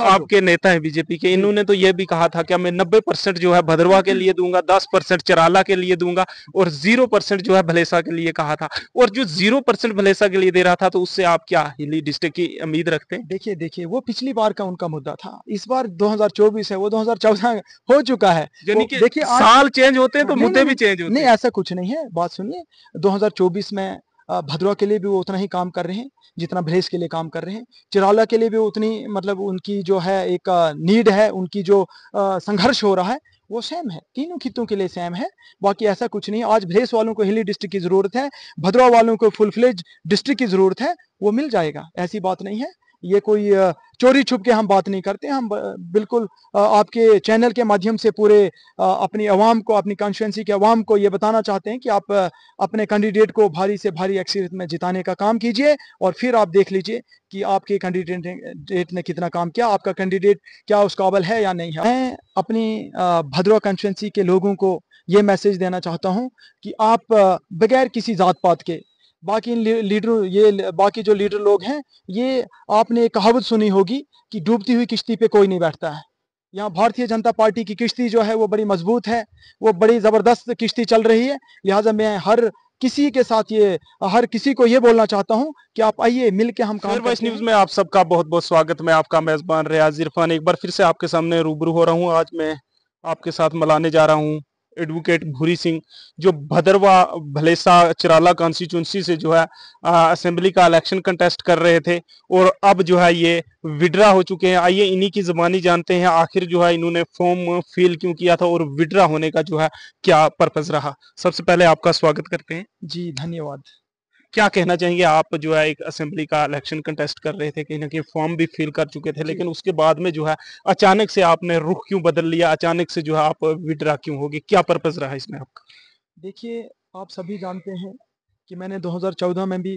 आपके नेता है बीजेपी के इन्होंने तो यह भी कहा था कि मैं 90 परसेंट जो है भद्रवा के लिए दूंगा 10 परसेंट चराला के लिए दूंगा और जीरो परसेंट जो है भलेसा के लिए कहा था और जो जीरो परसेंट भलेसा के लिए दे रहा था तो उससे आप क्या हिली डिस्ट्रिक्ट की उम्मीद रखते हैं देखिए देखिए वो पिछली बार का उनका मुद्दा था इस बार दो है वो दो हो चुका है देखिए साल चेंज होते हैं तो मुद्दे भी चेंज होते नहीं ऐसा कुछ नहीं है बात सुनिए दो में भद्रवा के लिए भी वो उतना ही काम कर रहे हैं जितना भ्रेस के लिए काम कर रहे हैं चिराला के लिए भी उतनी मतलब उनकी जो है एक नीड है उनकी जो संघर्ष हो रहा है वो सेम है तीनों खितों के लिए सेम है बाकी ऐसा कुछ नहीं आज भ्रेस वालों को हिली डिस्ट्रिक्ट की जरूरत है भद्रवा वालों को फुलफ्लेज डिस्ट्रिक्ट की जरूरत है वो मिल जाएगा ऐसी बात नहीं है ये कोई चोरी छुप के हम बात नहीं करते हम बिल्कुल आपके चैनल के माध्यम से पूरे अपनी आवाम को अपनी कॉन्स्टिटेंसी के अवाम को ये बताना चाहते हैं कि आप अपने कैंडिडेट को भारी से भारी अक्सरियत में जिताने का काम कीजिए और फिर आप देख लीजिए कि आपके कैंडिडेट ने कितना काम किया आपका कैंडिडेट क्या उस काबल है या नहीं है मैं अपनी भद्रवा कॉन्स्टिटेंसी के लोगों को ये मैसेज देना चाहता हूँ कि आप बगैर किसी जात पात के बाकी इन लीडर ये बाकी जो लीडर लोग हैं ये आपने एक कहावत सुनी होगी कि डूबती हुई किश्ती पे कोई नहीं बैठता है यहाँ भारतीय जनता पार्टी की किश्ती जो है वो बड़ी मजबूत है वो बड़ी ज़बरदस्त किश्ती चल रही है लिहाजा मैं हर किसी के साथ ये हर किसी को ये बोलना चाहता हूँ कि आप आइए मिल के हम काम न्यूज में आप सबका बहुत बहुत स्वागत मैं आपका मेजबान रियाज इरफान एक बार फिर से आपके सामने रूबरू हो रहा हूँ आज मैं आपके साथ मलाने जा रहा हूँ एडवोकेट भूरी सिंह जो भदरवा भलेसा चिराला कॉन्स्टिट्यूंसी से जो है असेंबली का इलेक्शन कंटेस्ट कर रहे थे और अब जो है ये विड्रा हो चुके हैं आइए इन्हीं की जबानी जानते हैं आखिर जो है इन्होंने फॉर्म फिल क्यों किया था और विड्रा होने का जो है क्या पर्पज रहा सबसे पहले आपका स्वागत करते हैं जी धन्यवाद क्या कहना चाहेंगे आप जो है एक असेंबली का इलेक्शन कंटेस्ट कर रहे थे कहीं ना कहीं फॉर्म भी फिल कर चुके थे लेकिन उसके बाद में जो है अचानक से आपने रुख क्यों बदल लिया अचानक से जो है आप विड्रा क्यों होगी क्या पर्पज रहा इसमें आपका देखिए आप सभी जानते हैं कि मैंने 2014 में भी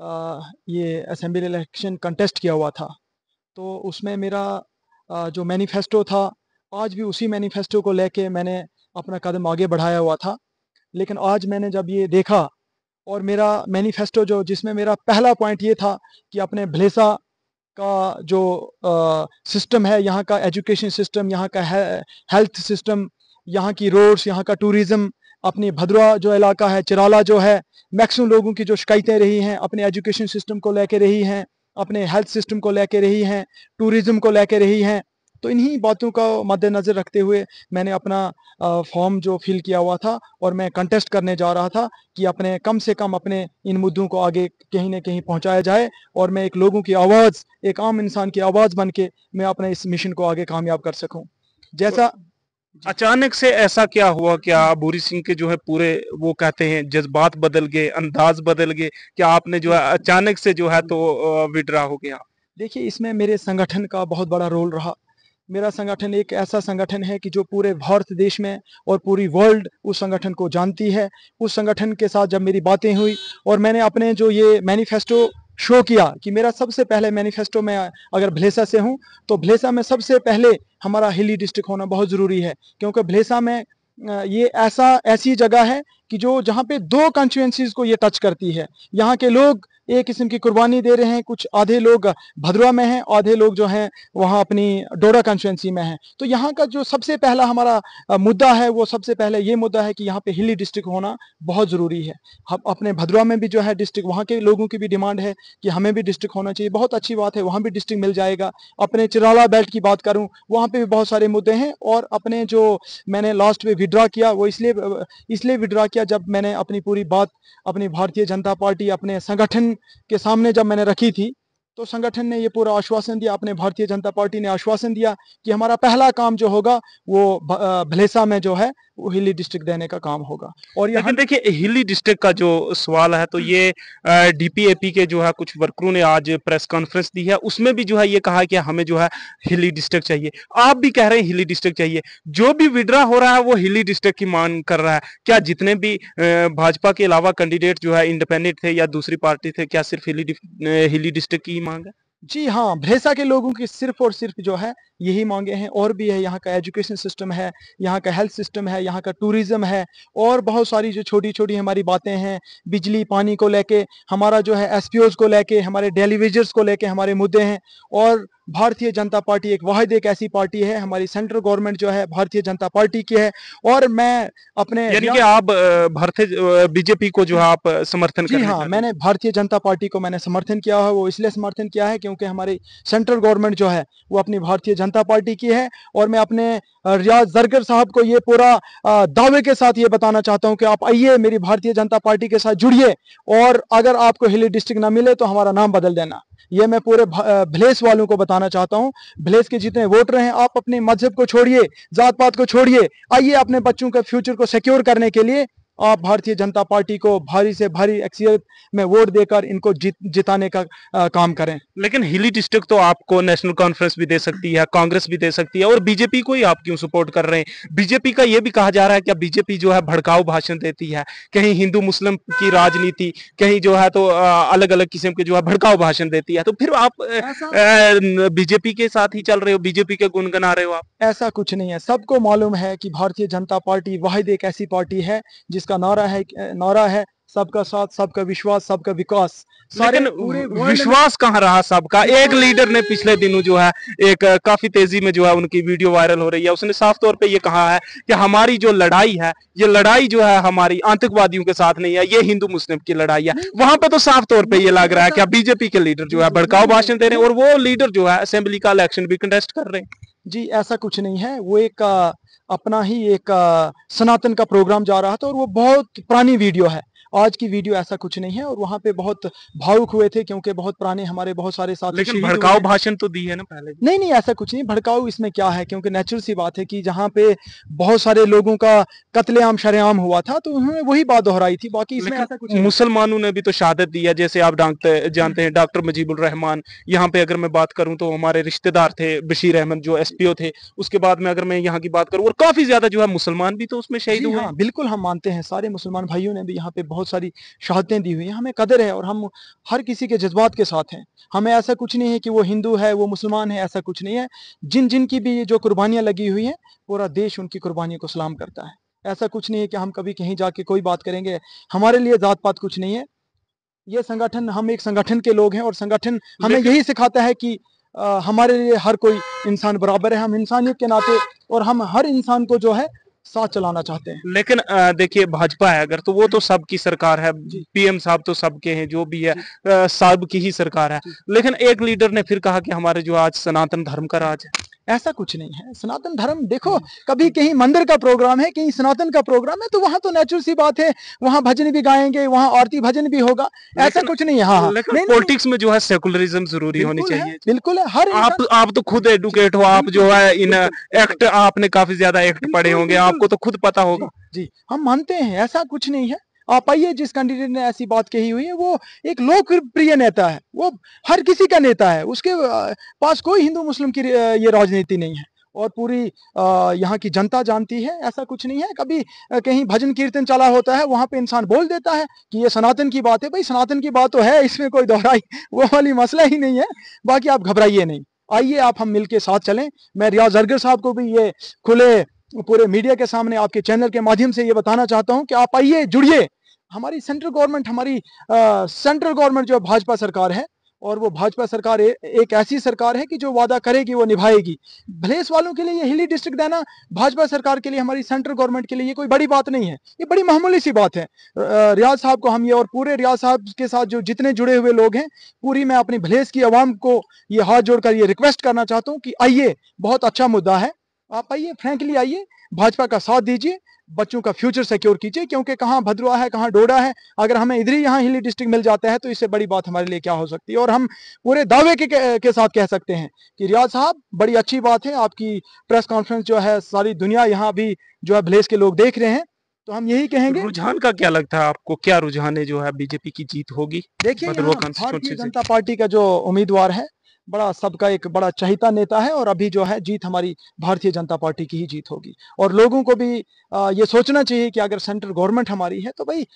आ, ये असेंबली इलेक्शन कंटेस्ट किया हुआ था तो उसमें मेरा आ, जो मैनिफेस्टो था आज भी उसी मैनिफेस्टो को लेके मैंने अपना कदम आगे बढ़ाया हुआ था लेकिन आज मैंने जब ये देखा और मेरा मैनिफेस्टो जो जिसमें मेरा पहला पॉइंट ये था कि अपने भलेसा का जो सिस्टम है यहाँ का एजुकेशन सिस्टम यहाँ का हेल्थ सिस्टम यहाँ की रोड्स यहाँ का टूरिज्म अपनी भद्रवा जो इलाका है चिराला जो है मैक्सिमम लोगों की जो शिकायतें रही हैं अपने एजुकेशन सिस्टम को लेकर रही हैं अपने हेल्थ सिस्टम को लेकर रही हैं टूरिज्म को लेकर रही हैं तो इन्हीं बातों का मद्देनज़र रखते हुए मैंने अपना फॉर्म जो फिल किया हुआ था और मैं कंटेस्ट करने जा रहा था कि अपने कम से कम अपने इन मुद्दों को आगे कहीं ना कहीं पहुंचाया जाए और मैं एक लोगों की आवाज़ एक आम इंसान की आवाज़ बन के मैं अपने इस मिशन को आगे कामयाब कर सकूँ जैसा अचानक से ऐसा क्या हुआ क्या भूरी सिंह के जो है पूरे वो कहते हैं जज्बात बदल गए अंदाज बदल गए क्या आपने जो है अचानक से जो है तो विड्रा हो गया देखिए इसमें मेरे संगठन का बहुत बड़ा रोल रहा मेरा संगठन एक ऐसा संगठन है कि जो पूरे भारत देश में और पूरी वर्ल्ड उस संगठन को जानती है उस संगठन के साथ जब मेरी बातें हुई और मैंने अपने जो ये मैनिफेस्टो शो किया कि मेरा सबसे पहले मैनिफेस्टो में अगर भलेसा से हूँ तो भलेसा में सबसे पहले हमारा हिली डिस्ट्रिक्ट होना बहुत ज़रूरी है क्योंकि भलेसा में ये ऐसा ऐसी जगह है कि जो जहाँ पे दो कॉन्स्टिट्यूंसीज को ये टच करती है यहाँ के लोग एक किस्म की कुर्बानी दे रहे हैं कुछ आधे लोग भद्रवा में हैं आधे लोग जो हैं वहाँ अपनी डोडा कॉन्स्टिटेंसी में हैं तो यहाँ का जो सबसे पहला हमारा मुद्दा है वो सबसे पहले ये मुद्दा है कि यहाँ पे हिली डिस्ट्रिक्ट होना बहुत ज़रूरी है हम अपने भद्रवा में भी जो है डिस्ट्रिक्ट वहाँ के लोगों की भी डिमांड है कि हमें भी डिस्ट्रिक्ट होना चाहिए बहुत अच्छी बात है वहाँ भी डिस्ट्रिक्ट मिल जाएगा अपने चिराला बेल्ट की बात करूँ वहाँ पर भी बहुत सारे मुद्दे हैं और अपने जो मैंने लास्ट में विड्रा किया वो इसलिए इसलिए विड्रा किया जब मैंने अपनी पूरी बात अपनी भारतीय जनता पार्टी अपने संगठन के सामने जब मैंने रखी थी तो संगठन ने ये पूरा आश्वासन दिया अपने भारतीय जनता पार्टी ने आश्वासन दिया कि हमारा पहला काम जो होगा वो भलेसा में जो है वो हिली डिस्ट्रिक्ट देने का काम होगा और यहाँ देखिए हिली डिस्ट्रिक्ट का जो सवाल है तो ये डीपीएपी के जो है कुछ वर्करों ने आज प्रेस कॉन्फ्रेंस दी है उसमें भी जो है ये कहा कि हमें जो है हिली डिस्ट्रिक्ट चाहिए आप भी कह रहे हैं हिली डिस्ट्रिक्ट चाहिए जो भी विड्रा हो रहा है वो हिली डिस्ट्रिक्ट की मांग कर रहा है क्या जितने भी भाजपा के अलावा कैंडिडेट जो है इंडिपेंडेंट थे या दूसरी पार्टी थे क्या सिर्फ हिली हिली डिस्ट्रिक्ट की मांग जी हाँ भेसा के लोगों की सिर्फ और सिर्फ जो है यही मांगे हैं और भी है यहाँ का एजुकेशन सिस्टम है यहाँ का हेल्थ सिस्टम है यहाँ का टूरिज़्म है और बहुत सारी जो छोटी छोटी हमारी बातें हैं बिजली पानी को लेके हमारा जो है एस को लेके हमारे डेलीविजर्स को लेके हमारे मुद्दे हैं और भारतीय जनता पार्टी एक वाहिद एक ऐसी पार्टी है हमारी सेंट्रल गवर्नमेंट जो है भारतीय जनता पार्टी की है और मैं अपने यानी कि आप भारतीय बीजेपी को जो है आप समर्थन जी हाँ मैंने भारतीय जनता पार्टी को मैंने समर्थन किया है वो इसलिए समर्थन किया है क्योंकि हमारी सेंट्रल गवर्नमेंट जो है वो अपनी भारतीय जनता जनता पार्टी की है और मैं अपने रियाज जरगर साहब को ये पूरा दावे के साथ ये बताना चाहता हूँ कि आप आइए मेरी भारतीय जनता पार्टी के साथ जुड़िए और अगर आपको हिली डिस्ट्रिक्ट ना मिले तो हमारा नाम बदल देना ये मैं पूरे भलेस वालों को बताना चाहता हूँ भलेस के जितने वोटर हैं आप अपने मजहब को छोड़िए जात पात को छोड़िए आइए अपने बच्चों के फ्यूचर को सिक्योर करने के लिए आप भारतीय जनता पार्टी को भारी से भारी एक्सियत में वोट देकर इनको जित जिताने का आ, काम करें लेकिन हिली डिस्ट्रिक्ट तो आपको नेशनल कॉन्फ्रेंस भी दे सकती है कांग्रेस भी दे सकती है और बीजेपी को ही आप क्यों सपोर्ट कर रहे हैं बीजेपी का ये भी कहा जा रहा है कि बीजेपी जो है भड़काऊ भाषण देती है कहीं हिंदू मुस्लिम की राजनीति कहीं जो है तो अलग अलग किस्म के जो है भड़काऊ भाषण देती है तो फिर आप बीजेपी के साथ ही चल रहे हो बीजेपी के गुनगुना रहे हो आप ऐसा कुछ नहीं है सबको मालूम है कि भारतीय जनता पार्टी वाहिद एक ऐसी पार्टी है जिसका का नारा है नारा है सबका साथ सबका विश्वास सबका विकास सारे पूरे विश्वास कहाँ रहा सबका एक लीडर ने पिछले दिनों जो है एक काफी तेजी में जो है उनकी वीडियो वायरल हो रही है उसने साफ तौर पे ये कहा है कि हमारी जो लड़ाई है ये लड़ाई जो है हमारी आतंकवादियों के साथ नहीं है ये हिंदू मुस्लिम की लड़ाई है वहां पे तो साफ तौर पे ये लग रहा है कि बीजेपी के लीडर जो है भड़काऊ भाषण दे रहे हैं और वो लीडर जो है असेंबली का इलेक्शन भी कंटेस्ट कर रहे हैं जी ऐसा कुछ नहीं है वो एक अपना ही एक सनातन का प्रोग्राम जा रहा था और वो बहुत पुरानी वीडियो है आज की वीडियो ऐसा कुछ नहीं है और वहाँ पे बहुत भावुक हुए थे क्योंकि बहुत पुराने हमारे बहुत सारे साथ लेकिन भड़काऊ भाषण तो दी है ना पहले नहीं नहीं ऐसा कुछ नहीं भड़काऊ इसमें क्या है क्योंकि नेचुरल सी बात है कि जहाँ पे बहुत सारे लोगों का कत्लेआम शरेआम हुआ था तो उन्होंने वही बात दोहराई थी बाकी इसमें ऐसा कुछ मुसलमानों ने भी तो शहादत दी है जैसे आप जानते हैं डॉक्टर मजीबुल रहमान यहाँ पे अगर मैं बात करूँ तो हमारे रिश्तेदार थे बशीर अहमद जो ओ थे उसके बाद में अगर मैं यहाँ की बात करूँ और काफी ज्यादा जो है मुसलमान भी तो उसमें शहीद हुआ हाँ, बिल्कुल हम मानते हैं सारे मुसलमान भाइयों ने भी यहाँ पे बहुत बहुत सारी शहादतें दी हुई हैं हमें कदर है और हम हर किसी के जज्बात के साथ हैं हमें ऐसा कुछ नहीं है कि वो हिंदू है वो मुसलमान है ऐसा कुछ नहीं है जिन जिन की भी जो कुर्बानियाँ लगी हुई हैं पूरा देश उनकी कुर्बानियों को सलाम करता है ऐसा कुछ नहीं है कि हम कभी कहीं जाके कोई बात करेंगे हमारे लिए जात पात कुछ नहीं है ये संगठन हम एक संगठन के लोग हैं और संगठन हमें यही सिखाता है कि आ, हमारे लिए हर कोई इंसान बराबर है हम इंसानियत के नाते और हम हर इंसान को जो है साथ चलाना चाहते हैं लेकिन देखिए भाजपा है अगर तो वो तो सबकी सरकार है पीएम साहब तो सबके हैं जो भी है सब की ही सरकार है लेकिन एक लीडर ने फिर कहा कि हमारे जो आज सनातन धर्म का राज है ऐसा कुछ नहीं है सनातन धर्म देखो हम्म। कभी हम्म। कहीं मंदिर का प्रोग्राम है कहीं सनातन का प्रोग्राम है तो वहाँ तो नेचुरल सी बात है वहाँ भजन भी गाएंगे वहाँ औरती भजन भी होगा ऐसा कुछ नहीं है हाँ पॉलिटिक्स हाँ। में जो है सेकुलरिज्म जरूरी होनी चाहिए बिल्कुल है हर आप आप तो खुद एडुकेट हो आप जो है इन एक्ट आपने काफी ज्यादा एक्ट पढ़े होंगे आपको तो खुद पता होगा जी हम मानते हैं ऐसा कुछ नहीं है आप आइए जिस कैंडिडेट ने ऐसी बात कही हुई है वो एक लोकप्रिय नेता है वो हर किसी का नेता है उसके पास कोई हिंदू मुस्लिम की ये राजनीति नहीं है और पूरी यहाँ की जनता जानती है ऐसा कुछ नहीं है कभी कहीं भजन कीर्तन चला होता है वहाँ पे इंसान बोल देता है कि ये सनातन की बात है भाई सनातन की बात तो है इसमें कोई दोहराई वो वाली मसला ही नहीं है बाकी आप घबराइए नहीं आइए आप हम मिलके साथ चलें मैं रियाज अरगर साहब को भी ये खुले पूरे मीडिया के सामने आपके चैनल के माध्यम से ये बताना चाहता हूँ कि आप आइए जुड़िए हमारी सेंट्रल गवर्नमेंट हमारी सेंट्रल गवर्नमेंट जो भाजपा सरकार है और वो भाजपा सरकार ए, एक ऐसी सरकार है कि जो वादा करेगी वो निभाएगी भलेस वालों के लिए ये हिली डिस्ट्रिक्ट देना भाजपा सरकार के लिए हमारी सेंट्रल गवर्नमेंट के लिए ये कोई बड़ी बात नहीं है ये बड़ी मामूली सी बात है रियाज साहब को हम ये और पूरे रियाज साहब के साथ जो जितने जुड़े हुए लोग हैं पूरी मैं अपनी भलेस की आवाम को ये हाथ जोड़कर ये रिक्वेस्ट करना चाहता हूँ कि आइए बहुत अच्छा मुद्दा है आप आइए फ्रेंकली आइए भाजपा का साथ दीजिए बच्चों का फ्यूचर सिक्योर कीजिए क्योंकि कहाँ भद्रुआ है कहाँ डोडा है अगर हमें इधर ही यहाँ हिली डिस्ट्रिक्ट मिल जाता है तो इससे बड़ी बात हमारे लिए क्या हो सकती है और हम पूरे दावे के, के, साथ कह सकते हैं कि रियाज साहब बड़ी अच्छी बात है आपकी प्रेस कॉन्फ्रेंस जो है सारी दुनिया यहाँ भी जो है भलेस के लोग देख रहे हैं तो हम यही कहेंगे रुझान का क्या लगता है आपको क्या रुझान है जो है बीजेपी की जीत होगी देखिए भारतीय जनता पार्टी का जो उम्मीदवार है बड़ा सबका एक बड़ा चहिता नेता है और अभी जो है जीत हमारी भारतीय जनता पार्टी की ही जीत होगी और लोगों को भी ये सोचना चाहिए कि अगर सेंट्रल गवर्नमेंट हमारी है तो भाई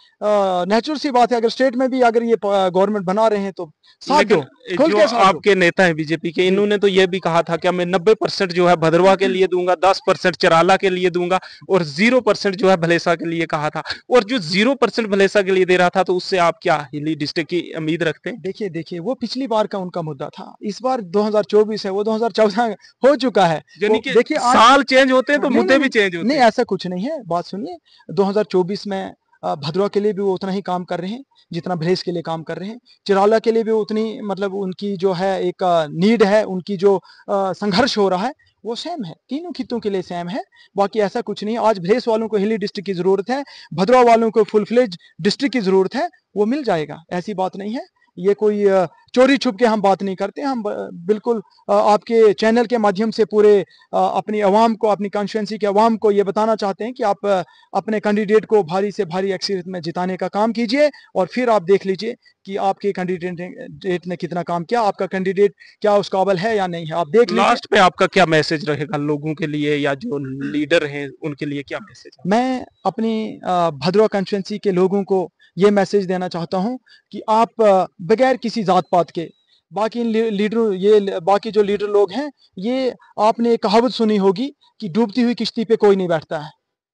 नेचुरल सी बात है अगर स्टेट में भी अगर ये गवर्नमेंट बना रहे हैं तो साथ दो जो आपके नेता है बीजेपी के इन्होंने तो ये भी कहा था कि मैं नब्बे परसेंट जो है भद्रवा के लिए दूंगा दस परसेंट चराला के लिए दूंगा और जीरो परसेंट जो है भलेसा के लिए कहा था और जो जीरो परसेंट भलेसा के लिए दे रहा था तो उससे आप क्या हिली डिस्ट्रिक्ट की उम्मीद रखते हैं देखिए देखिए वो पिछली बार का उनका मुद्दा था इस इस बार 2024 है वो 2014 हो चुका है तो देखिए साल चेंज होते हैं तो मुद्दे भी चेंज होते हैं नहीं ऐसा कुछ नहीं है बात सुनिए 2024 में भद्रवा के लिए भी वो उतना ही काम कर रहे हैं जितना भलेस के लिए काम कर रहे हैं चिराला के लिए भी उतनी मतलब उनकी जो है एक नीड है उनकी जो संघर्ष हो रहा है वो सेम है तीनों खितों के लिए सेम है बाकी ऐसा कुछ नहीं आज भलेस वालों को हिली डिस्ट्रिक्ट की जरूरत है भद्रवा वालों को फुलफ्लेज डिस्ट्रिक्ट की जरूरत है वो मिल जाएगा ऐसी बात नहीं है ये कोई चोरी छुप के हम बात नहीं करते हम बिल्कुल आपके चैनल के माध्यम से पूरे अपनी आवाम को अपनी कॉन्स्टिटेंसी के आवाम को ये बताना चाहते हैं कि आप अपने कैंडिडेट को भारी से भारी अक्सरियत में जिताने का काम कीजिए और फिर आप देख लीजिए कि आपके कैंडिडेट ने कितना काम किया आपका कैंडिडेट क्या उस काबल है या नहीं है आप देख लास्ट पे आपका क्या मैसेज रहेगा लोगों के लिए या जो लीडर हैं उनके लिए क्या मैसेज मैं अपनी भद्रवा कॉन्स्टिटेंसी के लोगों को ये मैसेज देना चाहता हूँ कि आप बगैर किसी जात पात जात के बाकी इन लीडरों ये बाकी जो लीडर लोग हैं ये आपने एक कहावत सुनी होगी कि डूबती हुई किश्ती पे कोई नहीं बैठता है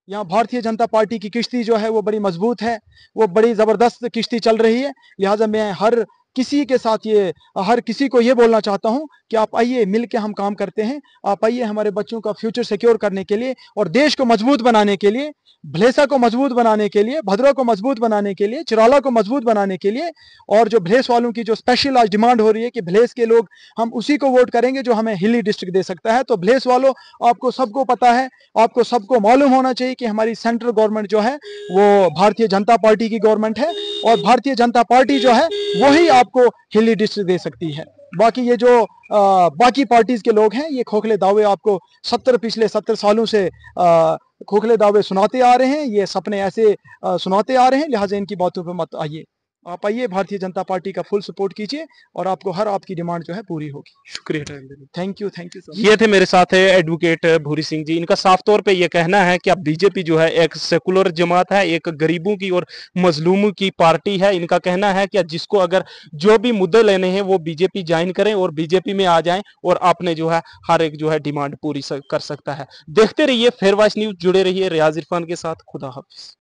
यहाँ भारतीय जनता पार्टी की किश्ती जो है वो बड़ी मजबूत है वो बड़ी ज़बरदस्त किश्ती चल रही है लिहाजा मैं हर किसी के साथ ये हर किसी को ये बोलना चाहता हूँ कि आप आइए मिल हम काम करते हैं आप आइए हमारे बच्चों का फ्यूचर सिक्योर करने के लिए और देश को मजबूत बनाने के लिए भलेसा को मजबूत बनाने के लिए भद्रा को मजबूत बनाने के लिए चिराला को मजबूत बनाने के लिए और जो भलेस वालों की जो स्पेशल आज डिमांड हो रही है कि भलेस के लोग हम उसी को वोट करेंगे जो हमें हिली डिस्ट्रिक्ट दे सकता है तो भलेस वालों आपको सबको पता है आपको सबको मालूम होना चाहिए कि हमारी सेंट्रल गवर्नमेंट जो है वो भारतीय जनता पार्टी की गवर्नमेंट है और भारतीय जनता पार्टी जो है वही आपको हिली डिस्ट्रिक्ट दे सकती है बाकी ये जो आ, बाकी पार्टीज के लोग हैं ये खोखले दावे आपको सत्तर पिछले सत्तर सालों से आ, खोखले दावे सुनाते आ रहे हैं ये सपने ऐसे आ, सुनाते आ रहे हैं लिहाजा इनकी बातों पर मत आइए आप आइए भारतीय जनता पार्टी का फुल सपोर्ट कीजिए और आपको हर आपकी डिमांड जो है पूरी होगी शुक्रिया थैंक यू थैंक यू ये थे मेरे साथ एडवोकेट भूरी सिंह जी इनका साफ तौर पे ये कहना है कि अब बीजेपी जो है एक सेकुलर जमात है एक गरीबों की और मजलूमों की पार्टी है इनका कहना है कि जिसको अगर जो भी मुद्दे लेने हैं वो बीजेपी ज्वाइन करें और बीजेपी में आ जाए और आपने जो है हर एक जो है डिमांड पूरी कर सकता है देखते रहिए फेरवाइस न्यूज जुड़े रहिए रियाज इरफान के साथ खुदा हाफिज